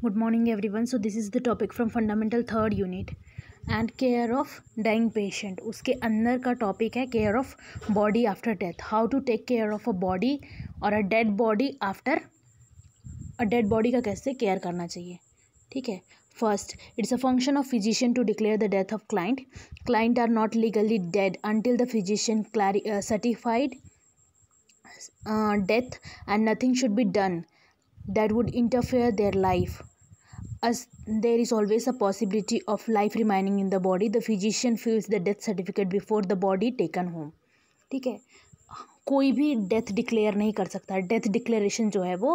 good morning everyone so this is the topic from fundamental third unit and care of dying patient uske andar ka topic hai care of body after death how to take care of a body or a dead body after a dead body ka kaise care karna chahiye theek hai first it's a function of physician to declare the death of client client are not legally dead until the physician clari uh, certified uh, death and nothing should be done that would interfere their life as there is always a possibility of life remaining in the body the physician fills the death certificate before the body taken home ठीक है कोई भी death declare नहीं कर सकता death declaration जो है वो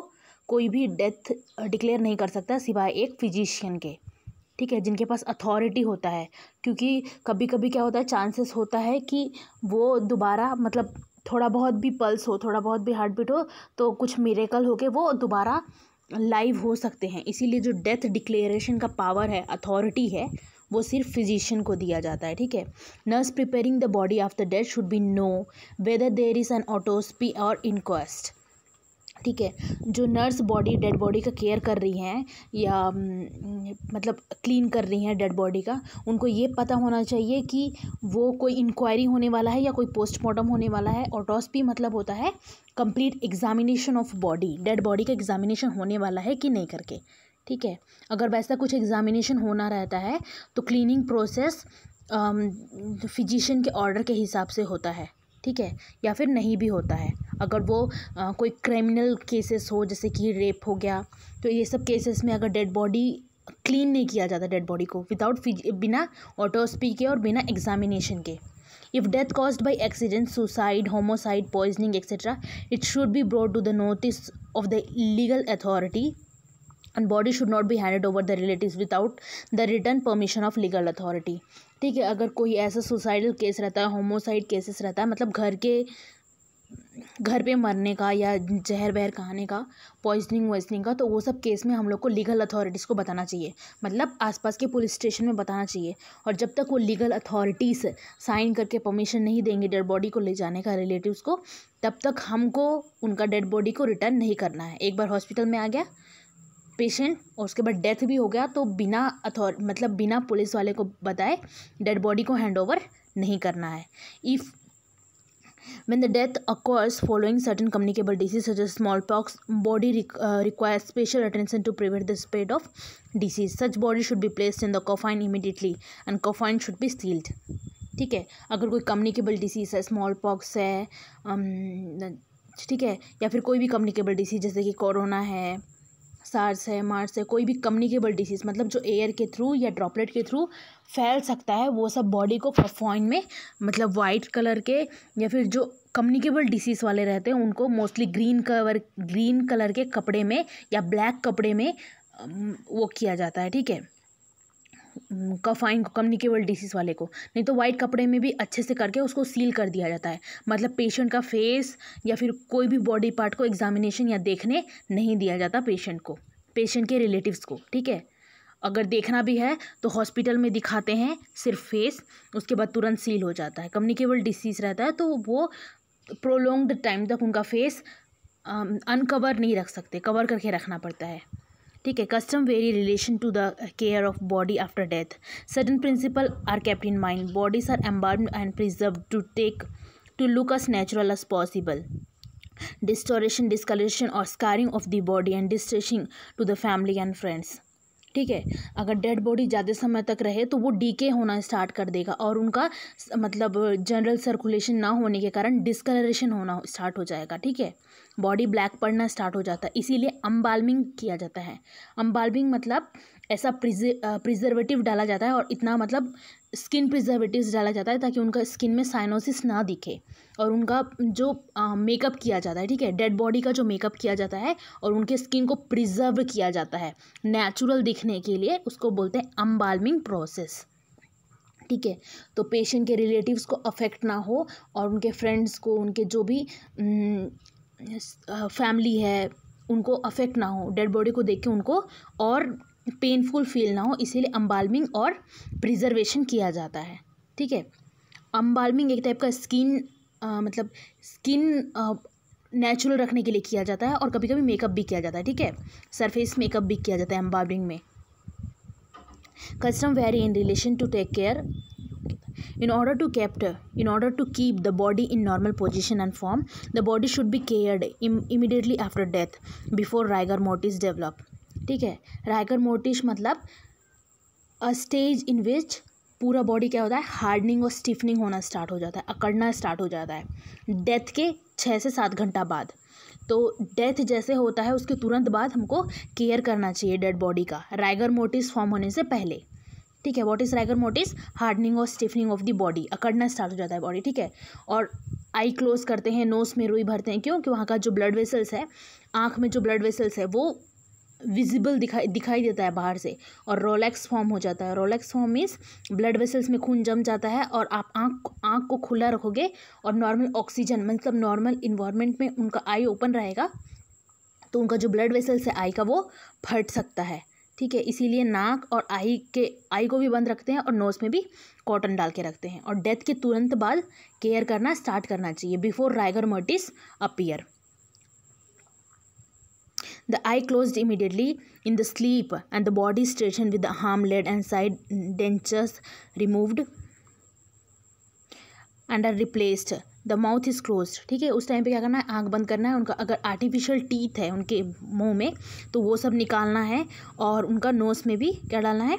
कोई भी डेथ डिक्लेयर नहीं कर सकता सिवाय एक फिजिशियन के ठीक है जिनके पास अथॉरिटी होता है क्योंकि कभी कभी क्या होता है चांसेस होता है कि वो दोबारा मतलब थोड़ा बहुत भी पल्स हो थोड़ा बहुत भी हार्ट बीट हो तो कुछ मेरेकल होके वो दोबारा लाइव हो सकते हैं इसीलिए जो डेथ डिक्लेरेशन का पावर है अथॉरिटी है वो सिर्फ फिजिशियन को दिया जाता है ठीक है nurse preparing the body the death should be known whether there is an ऑटोस्पी और इनक्वेस्ट ठीक है जो नर्स बॉडी डेड बॉडी का केयर कर रही हैं या मतलब क्लीन कर रही हैं डेड बॉडी का उनको ये पता होना चाहिए कि वो कोई इंक्वायरी होने वाला है या कोई पोस्टमार्टम होने वाला है ऑटोस्पी मतलब होता है complete examination of body dead body का एग्जामिनेशन होने वाला है कि नहीं करके ठीक है अगर वैसा कुछ एग्जामिनेशन होना रहता है तो क्लीनिंग प्रोसेस फिजिशियन के ऑर्डर के हिसाब से होता है ठीक है या फिर नहीं भी होता है अगर वो आ, कोई क्रिमिनल केसेस हो जैसे कि रेप हो गया तो ये सब केसेस में अगर डेड बॉडी क्लीन नहीं किया जाता डेड बॉडी को विदाउट बिना ऑटोस्पी के और बिना एग्जामिनेशन के if death cause by accident suicide homicide poisoning etcetera it should be brought to the notice of the legal authority and body should not be handed over the relative without the written permission of legal authority ठीक है अगर कोई ऐसा suicidal case रहता है homicide cases रहता है मतलब घर के घर पे मरने का या जहर बहर खाने का पॉइजनिंग वॉइजनिंग का तो वो सब केस में हम लोग को लीगल अथॉरिटीज़ को बताना चाहिए मतलब आसपास के पुलिस स्टेशन में बताना चाहिए और जब तक वो लीगल अथॉरिटीज़ साइन करके परमिशन नहीं देंगे डेड बॉडी को ले जाने का रिलेटिव्स को तब तक हमको उनका डेड बॉडी को रिटर्न नहीं करना है एक बार हॉस्पिटल में आ गया पेशेंट और उसके बाद डेथ भी हो गया तो बिना अथॉर मतलब बिना पुलिस वाले को बताए डेड बॉडी को हैंड ओवर नहीं करना है if when the death occurs following certain communicable disease such small pox body require special attention to prevent the spread of disease such body should be place in the coffin immediately and coffin should be sealed ठीक है अगर कोई communicable disease है small pox है um, ठीक है या फिर कोई भी कम्युनिकेबल डिसीज जैसे कि कोरोना है सार्स है मार्स है कोई भी कम्युनिकेबल डिसीज़ मतलब जो एयर के थ्रू या ड्रॉपलेट के थ्रू फैल सकता है वो सब बॉडी को फॉइन में मतलब वाइट कलर के या फिर जो कम्युनिकेबल डिसीज़ वाले रहते हैं उनको mostly green cover green colour के कपड़े में या ब्लैक कपड़े में वो किया जाता है ठीक है कफाइन को कम्युनिकेबल डिसीज़ वाले को नहीं तो वाइट कपड़े में भी अच्छे से करके उसको सील कर दिया जाता है मतलब पेशेंट का फेस या फिर कोई भी बॉडी पार्ट को एग्जामिनेशन या देखने नहीं दिया जाता पेशेंट को पेशेंट के रिलेटिव्स को ठीक है अगर देखना भी है तो हॉस्पिटल में दिखाते हैं सिर्फ फेस उसके बाद तुरंत सील हो जाता है कम्युनिकेबल डिसीज़ रहता है तो वो प्रोलोंग्ड टाइम तक उनका फेस अनकवर नहीं रख सकते कवर करके रखना पड़ता है ठीक है custom vary relation to the care of body after death Certain principle are kept in mind bodies are embalmed and preserve to take to look as natural as possible distortion discoloration or scarring of the body and distressing to the family and friends ठीक है अगर dead body ज़्यादा समय तक रहे तो वो DK होना स्टार्ट कर देगा और उनका मतलब जनरल सर्कुलेशन ना होने के कारण डिस्कलरेशन होना स्टार्ट हो जाएगा ठीक है बॉडी ब्लैक पड़ना स्टार्ट हो जाता है इसीलिए अम्बाल्मिंग किया जाता है अम्बाल्मिंग मतलब ऐसा प्रिजर्वेटिव डाला जाता है और इतना मतलब स्किन प्रिजर्वेटिव्स डाला जाता है ताकि उनका स्किन में साइनोसिस ना दिखे और उनका जो मेकअप किया जाता है ठीक है डेड बॉडी का जो मेकअप किया जाता है और उनके स्किन को प्रिजर्व किया जाता है नेचुरल दिखने के लिए उसको बोलते हैं अम्बाल्मिंग प्रोसेस ठीक है तो पेशेंट के रिलेटिव्स को अफेक्ट ना हो और उनके फ्रेंड्स को उनके जो भी फैमिली है उनको अफेक्ट ना हो डेड बॉडी को देख के उनको और पेनफुल फील ना हो इसीलिए अम्बालमिंग और प्रिजर्वेशन किया जाता है ठीक है अम्बालमिंग एक टाइप का स्किन मतलब स्किन नेचुरल रखने के लिए किया जाता है और कभी कभी मेकअप भी किया जाता है ठीक है सरफेस मेकअप भी किया जाता है अम्बालमिंग में custom vary in relation to take care in order to kept in order to keep the body in normal position and form the body should be cared immediately after death before rigor mortis develop ठीक है rigor मोटिश मतलब अ stage इन विच पूरा body क्या होता है hardening और stiffening होना start हो जाता है अकड़ना स्टार्ट हो जाता है डेथ के छः से सात घंटा बाद तो डेथ जैसे होता है उसके तुरंत बाद हमको केयर करना चाहिए डेड बॉडी का राइगर मोटिस फॉर्म होने से पहले ठीक है what is rigor mortis hardening और स्टिफनिंग ऑफ द बॉडी अकड़ना स्टार्ट हो जाता है बॉडी ठीक है और आई क्लोज करते हैं नोज में रुई भरते हैं क्यों वहाँ का जो ब्लड वेसल्स है आँख में जो ब्लड वेसल्स है वो विजिबल दिखाई दिखाई देता है बाहर से और रोलेक्स फॉर्म हो जाता है rouleaux form means blood vessels में खून जम जाता है और आप आँख आँख को खुला रखोगे और नॉर्मल ऑक्सीजन मतलब नॉर्मल इन्वायरमेंट में उनका आई ओपन रहेगा तो उनका जो ब्लड वेसल्स है आई का वो फट सकता है ठीक है इसीलिए नाक और आई के आई को भी बंद रखते हैं और नोज़ में भी कॉटन डाल के रखते हैं और डेथ के तुरंत बाद केयर करना स्टार्ट करना चाहिए before rigor mortis appear The eye closed immediately in the sleep and the body stretched with the arm laid and side dentures removed and are replaced. The mouth is close ठीक है उस time पे क्या करना है आँख बंद करना है उनका अगर आर्टिफिशियल टीथ है उनके मुंह में तो वो सब निकालना है और उनका नोस में भी क्या डालना है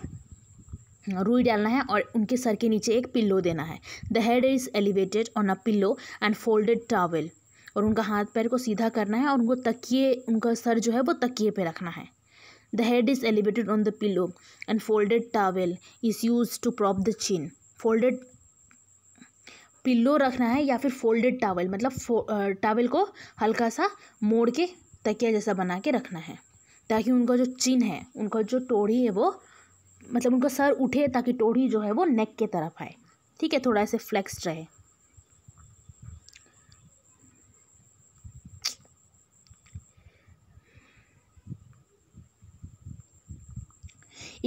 रुई डालना है और उनके सर के नीचे एक पिल्लो देना है the head is elevated on a pillow and folded towel और उनका हाथ पैर को सीधा करना है और उनको तकिए उनका सर जो है वो तकिए पे रखना है the head is elevated on the pillow and folded towel is use to prop the chin folded pillow रखना है या फिर फोल्डेड टावल मतलब टावल को हल्का सा मोड़ के तकिया जैसा बना के रखना है ताकि उनका जो चिन है उनका जो टोढ़ी है वो मतलब उनका सर उठे ताकि टोढ़ी जो है वो नेक के तरफ आए ठीक है थोड़ा ऐसे फ्लेक्स्ड रहे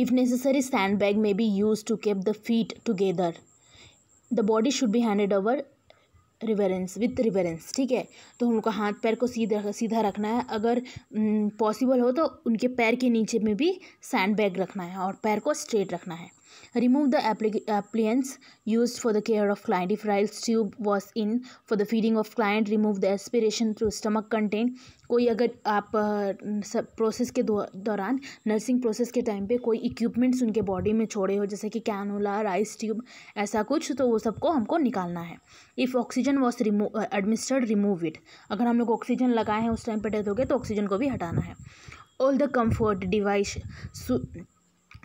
If necessary, sandbag may be used to keep the feet together. The body should be handed over reverence with reverence ठीक है तो हमको हाथ पैर को सीधा सीधा रखना है अगर पॉसिबल हो तो उनके पैर के नीचे में भी सैंड बैग रखना है और पैर को स्ट्रेट रखना है Remove the appliance used for the care of client. If rice tube was in for the feeding of client, remove the aspiration through stomach content कोई अगर आप प्रोसेस के दौरान नर्सिंग प्रोसेस के टाइम पे कोई इक्विपमेंट्स उनके बॉडी में छोड़े हो जैसे कि कैनोला राइस ट्यूब ऐसा कुछ तो वो सबको हमको निकालना है if oxygen was remove administered remove it अगर हम लोग ऑक्सीजन लगाए हैं उस टाइम पर डेथ हो गए तो ऑक्सीजन को भी हटाना है all the comfort device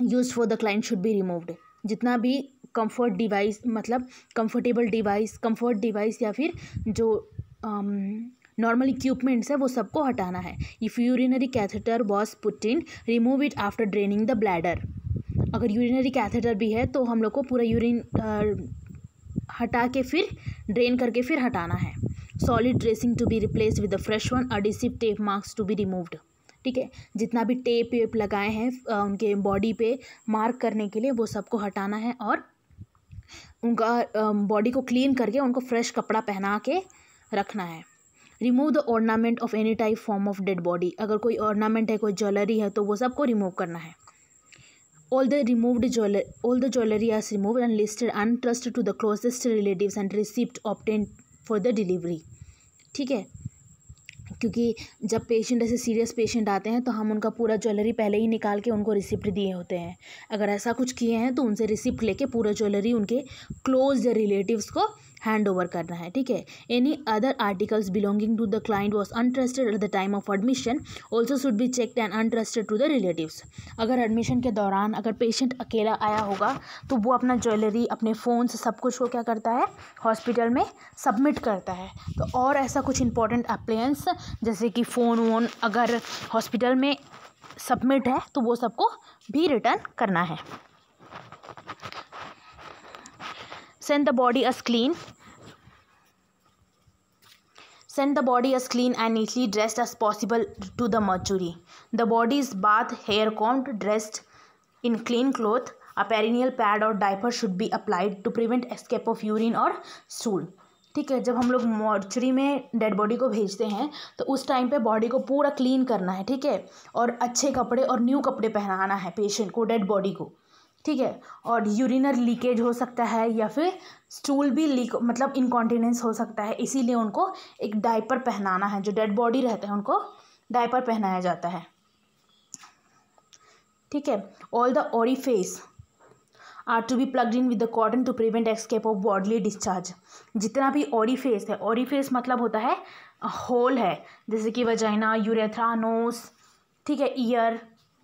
use for the client should be removed जितना भी कंफर्ट डिवाइस मतलब कंफर्टेबल डिवाइस कंफर्ट डिवाइस या फिर जो नॉर्मल इक्विपमेंट्स है वो सबको हटाना है if urinary catheter was put in remove it after draining the bladder अगर यूरिनरी कैथेटर भी है तो हम लोग को पूरा यूरिन uh, हटा के फिर ड्रेन करके फिर हटाना है soiled dressing to be replace with the fresh one adhesive tape marks to be removed ठीक है जितना भी टेप वेप लगाए हैं उनके बॉडी पे मार्क करने के लिए वो सबको हटाना है और उनका बॉडी को क्लीन करके उनको फ्रेश कपड़ा पहना के रखना है remove the ornament of any type from of dead body अगर कोई ऑर्नामेंट है कोई ज्वेलरी है तो वो सबको रिमूव करना है all the removed jeweller all the jewellery are remove and listed and to the closest relative and and receipt for the delivery ठीक है क्योंकि जब पेशेंट ऐसे सीरियस पेशेंट आते हैं तो हम उनका पूरा ज्वेलरी पहले ही निकाल के उनको रिसिप्ट दिए होते हैं अगर ऐसा कुछ किए हैं तो उनसे रिसिप्ट लेके पूरा ज्वेलरी उनके क्लोज रिलेटिव्स को हैंड ओवर करना है ठीक है any other articles belonging to the client was entrusted at the time of admission also should be check and entrusted to the relatives अगर एडमिशन के दौरान अगर पेशेंट अकेला आया होगा तो वो अपना ज्वेलरी अपने फ़ोन सब कुछ को क्या करता है हॉस्पिटल में सबमिट करता है तो और ऐसा कुछ इंपॉर्टेंट अप्लायंस जैसे कि फ़ोन वोन अगर हॉस्पिटल में सबमिट है तो वो सबको भी रिटर्न करना है send the body as clean send the body as clean and neatly dressed as possible to the mortuary the body is bathed hair combed dressed in clean cloth a perineal pad or diaper should be applied to prevent escape of urine or stool ठीक है जब हम लोग mortuary में dead body को भेजते हैं तो उस टाइम पे बॉडी को पूरा क्लीन करना है ठीक है और अच्छे कपड़े और न्यू कपड़े पहनाना है पेशेंट को डेड बॉडी को ठीक है और यूरिनर लीकेज हो सकता है या फिर स्टूल भी लीक मतलब इनकॉन्टिनेंस हो सकता है इसीलिए उनको एक डायपर पहनाना है जो डेड बॉडी रहते हैं उनको डायपर पहनाया जाता है ठीक है all the orifice are to be plug in with the cotton to prevent escape of bodily discharge जितना भी ओरीफेस है ओरीफेस मतलब होता है होल है जैसे कि वजाइना यूरेथ्रा नोस ठीक है ईयर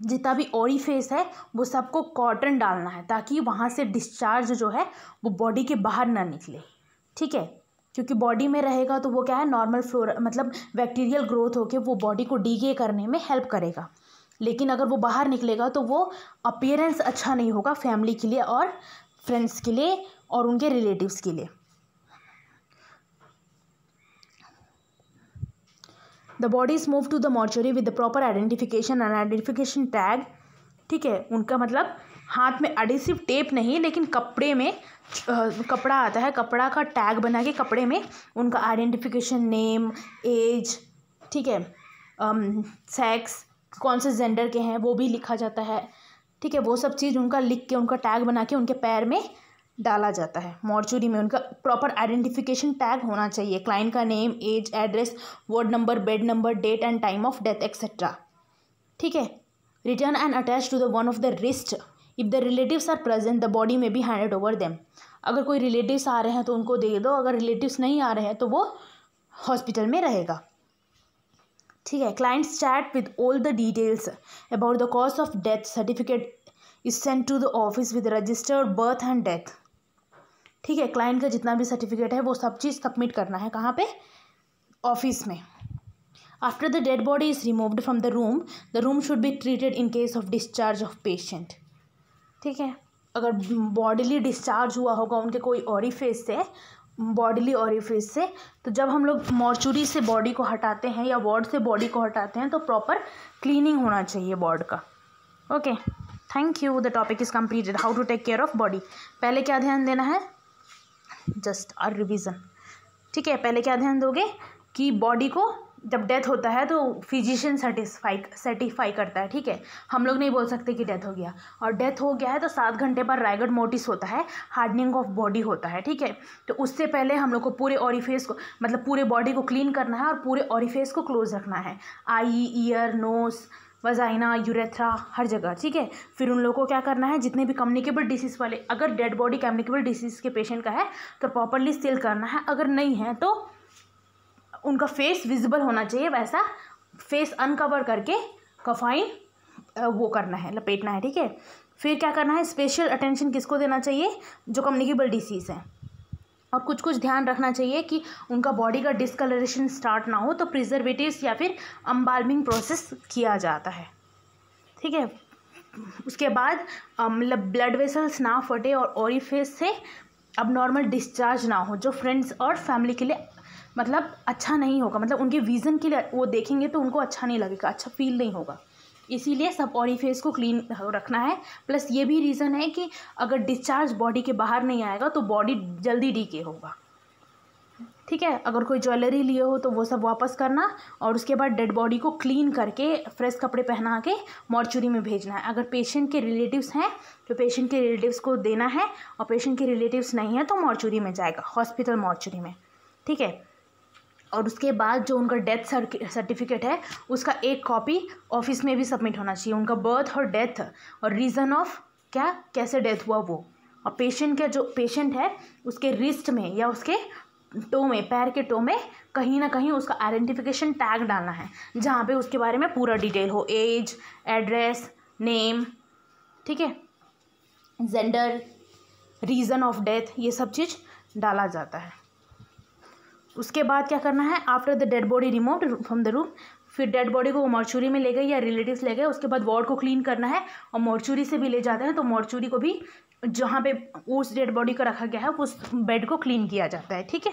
जितना भी फेस है वो सबको कॉटन डालना है ताकि वहाँ से डिस्चार्ज जो है वो बॉडी के बाहर ना निकले ठीक है क्योंकि बॉडी में रहेगा तो वो क्या है नॉर्मल फ्लोरा मतलब बैक्टीरियल ग्रोथ होकर वो बॉडी को डीके करने में हेल्प करेगा लेकिन अगर वो बाहर निकलेगा तो वो अपियरेंस अच्छा नहीं होगा फैमिली के लिए और फ्रेंड्स के लिए और उनके रिलेटिव्स के लिए the body is move to the mortuary with the proper identification and identification tag ठीक है उनका मतलब हाथ में एडिसिव टेप नहीं लेकिन कपड़े में कपड़ा आता है कपड़ा का टैग बना के कपड़े में उनका आइडेंटिफिकेशन नेम एज ठीक है सेक्स कौन से जेंडर के हैं वो भी लिखा जाता है ठीक है वो सब चीज़ उनका लिख के उनका टैग बना के उनके पैर में डाला जाता है मॉर्चुरी में उनका प्रॉपर आइडेंटिफिकेशन टैग होना चाहिए क्लाइंट का name age address ward number bed number date and time of death etcetera ठीक है written and attach to the one of the wrist if the relatives are present the body may be handed over them अगर कोई relatives आ रहे हैं तो उनको दे दो अगर रिलेटिव्स नहीं आ रहे हैं तो वो हॉस्पिटल में रहेगा ठीक है client's chart with all the details about the cause of death certificate is send to the office with registered birth and death ठीक है क्लाइंट का जितना भी सर्टिफिकेट है वो सब चीज़ सबमिट करना है कहाँ पे ऑफिस में after the dead body is removed from the room the room should be treated in case of discharge of patient ठीक है अगर बॉडीली डिस्चार्ज हुआ होगा उनके कोई ऑरिफेस से बॉडीली ऑरिफेस से तो जब हम लोग मॉर्चुरी से बॉडी को हटाते हैं या वार्ड से बॉडी को हटाते हैं तो प्रॉपर क्लीनिंग होना चाहिए वार्ड का okay thank you the topic is completed how to take care of body पहले क्या ध्यान देना है जस्ट आर रिविज़न ठीक है पहले क्या ध्यान दोगे कि बॉडी को जब डेथ होता है तो फिजिशियन सेटिस्फाई सेटिस्फाई करता है ठीक है हम लोग नहीं बोल सकते कि डेथ हो गया और डेथ हो गया है तो सात घंटे बाद रायगढ़ मोटिस होता है हार्डनिंग ऑफ बॉडी होता है ठीक है तो उससे पहले हम लोग को पूरे ऑरिफेस को मतलब पूरे बॉडी को क्लीन करना है और पूरे ऑरिफेस को क्लोज रखना है eye ear nose vagina urethra हर जगह ठीक है फिर उन लोगों को क्या करना है जितने भी कम्युनिकेबल डिसीज़ वाले अगर डेड बॉडी कम्युनिकेबल डिसीज़ के पेशेंट का है तो प्रॉपरली सील करना है अगर नहीं है तो उनका फेस विजिबल होना चाहिए वैसा फेस अनकवर करके कफाइन वो करना है लपेटना है ठीक है फिर क्या करना है स्पेशल अटेंशन किसको देना चाहिए जो कम्युनिकेबल डिसीज़ है और कुछ कुछ ध्यान रखना चाहिए कि उनका बॉडी का डिसकलरेशन स्टार्ट ना हो तो प्रिजर्वेटिव्स या फिर अम्बालमिंग प्रोसेस किया जाता है ठीक है उसके बाद मतलब ब्लड वेसल्स ना फटे और ओरिफेस से अब नॉर्मल डिस्चार्ज ना हो जो फ्रेंड्स और फैमिली के लिए मतलब अच्छा नहीं होगा मतलब उनके विज़न के लिए वो देखेंगे तो उनको अच्छा नहीं लगेगा अच्छा फील नहीं होगा इसीलिए सब ऑरिफेस को क्लीन रखना है प्लस ये भी रीज़न है कि अगर डिस्चार्ज बॉडी के बाहर नहीं आएगा तो बॉडी जल्दी डीके होगा ठीक है अगर कोई ज्वेलरी लिए हो तो वो सब वापस करना और उसके बाद डेड बॉडी को क्लीन करके फ्रेश कपड़े पहना के मॉर्चुरी में भेजना है अगर पेशेंट के रिलेटिव्स हैं तो पेशेंट के रिलेटिव्स को देना है और पेशेंट के रिलेटिव्स नहीं है तो मॉर्चुरी में जाएगा हॉस्पिटल मॉर्चुरी में ठीक है और उसके बाद जो उनका डेथ सर्टिफिकेट है उसका एक कॉपी ऑफिस में भी सबमिट होना चाहिए उनका बर्थ और डेथ और रीज़न ऑफ क्या कैसे डेथ हुआ वो और पेशेंट का जो पेशेंट है उसके रिस्ट में या उसके टो में पैर के टो में कहीं ना कहीं उसका आइडेंटिफिकेशन टैग डालना है जहाँ पे उसके बारे में पूरा डिटेल हो एज एड्रेस नेम ठीक है जेंडर रीज़न ऑफ डेथ ये सब चीज़ डाला जाता है उसके बाद क्या करना है after the dead body remove from the room फिर डेड बॉडी को मॉर्चुरी में ले गए या रिलेटिव्स ले गए उसके बाद वार्ड को क्लीन करना है और मॉर्चुरी से भी ले जाते हैं तो मॉर्चुरी को भी जहाँ पे उस डेड बॉडी को रखा गया है उस बेड को क्लीन किया जाता है ठीक है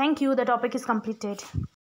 thank you the topic is completed